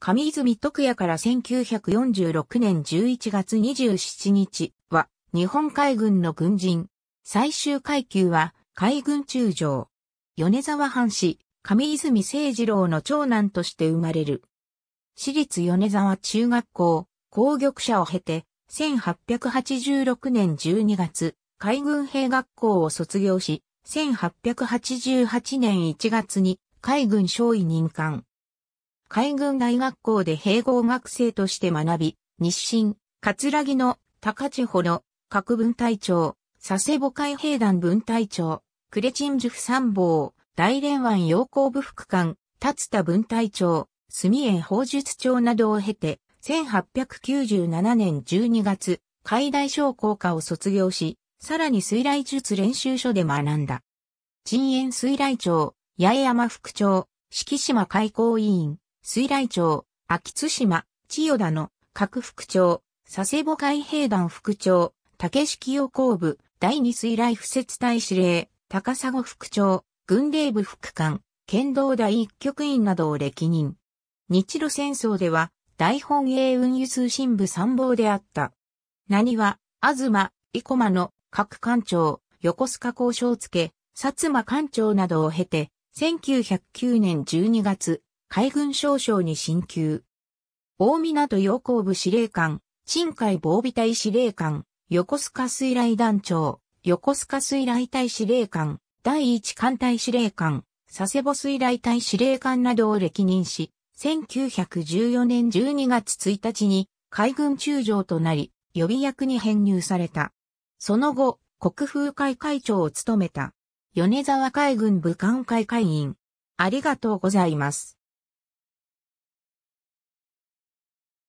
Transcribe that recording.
上泉徳也から1946年11月27日は日本海軍の軍人。最終階級は海軍中将。米沢藩士、上泉聖二郎の長男として生まれる。私立米沢中学校、攻撃者を経て、1886年12月、海軍兵学校を卒業し、1888年1月に海軍少尉任官。海軍大学校で併合学生として学び、日清、葛城の高千穂の各分隊長、佐世保海兵団分隊長、クレチンジュフ参謀、大連湾洋行部副官、達田分隊長、住江法術長などを経て、1897年12月、海大将校科を卒業し、さらに水雷術練習所で学んだ。陳炎水雷長、八重山副長、季島開港委員、水雷町、秋津島、千代田の各副長、佐世保海兵団副長、竹式予工部、第二水雷不設隊司令、高砂副長、軍令部副官、剣道第一局員などを歴任。日露戦争では、大本営運輸通信部参謀であった。何は、東、生駒の各官庁、横須賀交渉付け、薩摩官庁などを経て、1909年12月、海軍少将に進級。大港洋工部司令官、深海防備隊司令官、横須賀水雷団長、横須賀水雷隊司令官、第一艦隊司令官、佐世保水雷隊司令官などを歴任し、1914年12月1日に海軍中将となり、予備役に編入された。その後、国風会会長を務めた。米沢海軍武官会会員。ありがとうございます。